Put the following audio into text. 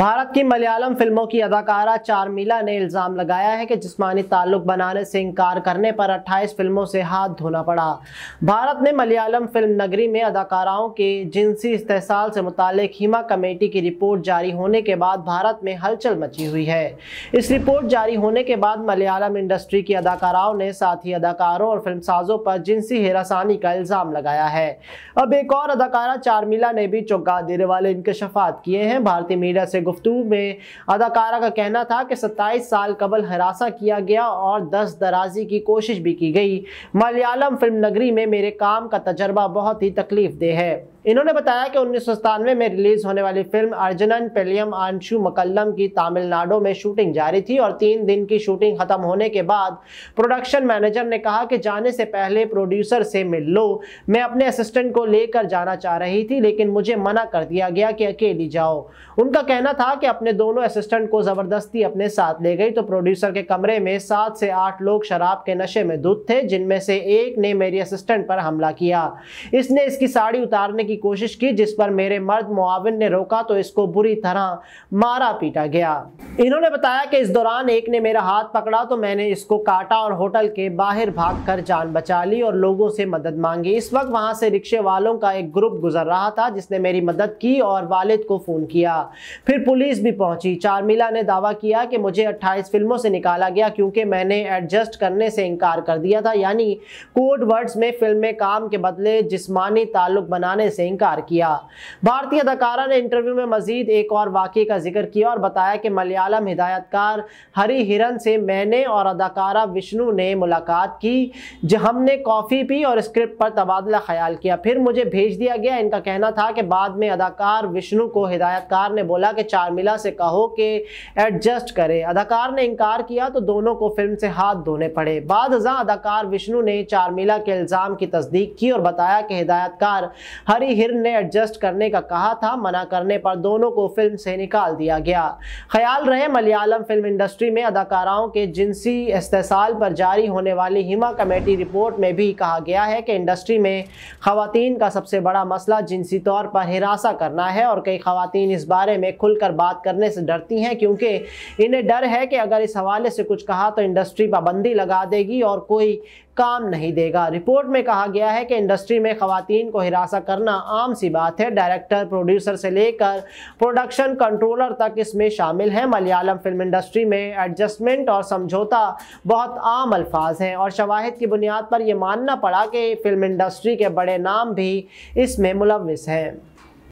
भारत की मलयालम फिल्मों की अदाकारा चारमीला ने इल्ज़ाम लगाया है कि जिस्मानी ताल्लुक बनाने से इनकार करने पर 28 फिल्मों से हाथ धोना पड़ा भारत ने मलयालम फिल्म नगरी में अदाकाराओं के जिनसी इस्तेसाल से मुतालिक हीमा कमेटी की रिपोर्ट जारी होने के बाद भारत में हलचल मची हुई है इस रिपोर्ट जारी होने के बाद मलयालम इंडस्ट्री की अदाकाराओं ने साथी अदाकारों और फिल्म साजों पर जिनसी हेरासानी का इल्ज़ाम लगाया है अब एक और अदाकारा चारमीला ने भी चौका देने वाले इंकशफात किए हैं भारतीय मीडिया से गुफ्तु में अदाकारा का कहना था कि सत्ताईस साल कबल हरासा किया गया और दस दराजी की कोशिश भी की गई मलयालम फिल्म नगरी में मेरे काम का तजर्बा बहुत ही तकलीफ दे है इन्होंने बताया कि उन्नीस में रिलीज होने वाली फिल्म अर्जुनन पेलियम आंशु मकल्लम की तमिलनाडु में शूटिंग जारी थी और तीन दिन की शूटिंग खत्म होने के बाद प्रोडक्शन मैनेजर ने कहा कि जाने से पहले प्रोड्यूसर से मिल लो मैं अपने असिस्टेंट को लेकर जाना चाह रही थी लेकिन मुझे मना कर दिया गया कि अकेली जाओ उनका कहना था कि अपने दोनों असिस्टेंट को जबरदस्ती अपने साथ ले गई तो प्रोड्यूसर के कमरे में सात से आठ लोग शराब के नशे में धुत थे जिनमें से एक ने मेरी असिस्टेंट पर हमला किया इसने इसकी साड़ी उतारने की कोशिश की जिस पर मेरे मर्द मुआविन ने रोका तो इसको बुरी तरह मारा पीटा गया इन्होंने बताया कि इस दौरान एक ने मेरा हाथ पकड़ा तो मैंने इसको काटा और होटल के बाहर भाग जान बचा ली और लोगों से मदद मांगी इस वक्त वहां से रिक्शे वालों का एक ग्रुप गुजर रहा था जिसने मेरी मदद की और वालिद को फ़ोन किया फिर फिर पुलिस भी पहुंची चारमिला ने दावा किया कि मुझे 28 फिल्मों से निकाला गया क्योंकि मैंने एडजस्ट करने से इनकार कर दिया था यानी कोड वर्ड्स में फिल्म में काम के बदले जिस्मानी ताल्लुक बनाने से इनकार किया भारतीय अदाकारा ने इंटरव्यू में मजीद एक और वाक्य का जिक्र किया और बताया कि मलयालम हिदायतकार हरी हिरन से मैंने और अदाकारा विष्णु ने मुलाकात की जो हमने कॉफ़ी पी और स्क्रिप्ट पर तबादला ख्याल किया फिर मुझे भेज दिया गया इनका कहना था कि बाद में अदाकार विष्णु को हिदायतकार ने बोला कि चारमिला से कहो कि एडजस्ट करे अदाकार ने इनकार किया तो दोनों को फिल्म से हाथ धोने पड़े बाद हजा अदाकार विष्णु ने चारमिला के इल्ज़ाम की तस्दीक की और बताया कि हिदायतकार हरी हिर ने एडजस्ट करने का कहा था मना करने पर दोनों को फिल्म से निकाल दिया गया ख्याल रहे मलयालम फिल्म इंडस्ट्री में अदाकाराओं के जिनसी इस्तेसाल पर जारी होने वाली हिमा कमेटी रिपोर्ट में भी कहा गया है कि इंडस्ट्री में खातन का सबसे बड़ा मसला जिनसी तौर पर हिरासा करना है और कई खातन इस बारे में खुल खुलकर बात करने से डरती हैं क्योंकि इन्हें डर है कि अगर इस हवाले से कुछ कहा तो इंडस्ट्री पाबंदी लगा देगी और कोई काम नहीं देगा रिपोर्ट में कहा गया है कि इंडस्ट्री में खातन को हिरासा करना आम सी बात है डायरेक्टर प्रोड्यूसर से लेकर प्रोडक्शन कंट्रोलर तक इसमें शामिल हैं मलयालम फिल्म इंडस्ट्री में एडजस्टमेंट और समझौता बहुत आम अल्फाज हैं और शवाहद की बुनियाद पर यह मानना पड़ा कि फिल्म इंडस्ट्री के बड़े नाम भी इसमें मुलविस हैं